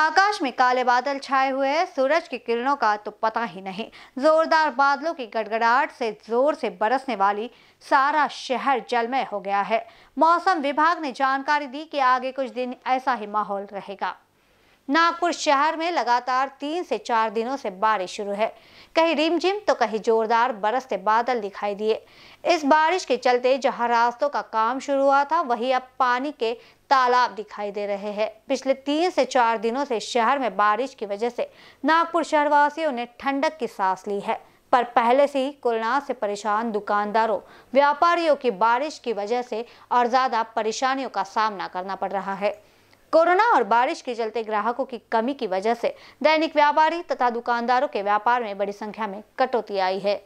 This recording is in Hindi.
आकाश में काले बादल छाए हुए हैं सूरज की किरणों का तो पता ही नहीं जोरदार बादलों की गड़गड़ाहट से जोर से बरसने वाली सारा शहर जलमय हो गया है मौसम विभाग ने जानकारी दी कि आगे कुछ दिन ऐसा ही माहौल रहेगा नागपुर शहर में लगातार तीन से चार दिनों से बारिश शुरू है कहीं रिमझिम तो कहीं जोरदार बरसते बादल दिखाई दिए इस बारिश के चलते जहां रास्तों का काम शुरू हुआ था वहीं अब पानी के तालाब दिखाई दे रहे हैं पिछले तीन से चार दिनों से शहर में बारिश की वजह से नागपुर शहरवासियों ने ठंडक की सांस ली है पर पहले से ही कोरोना से परेशान दुकानदारों व्यापारियों की बारिश की वजह से और ज़्यादा परेशानियों का सामना करना पड़ रहा है कोरोना और बारिश के चलते ग्राहकों की कमी की वजह से दैनिक व्यापारी तथा दुकानदारों के व्यापार में बड़ी संख्या में कटौती आई है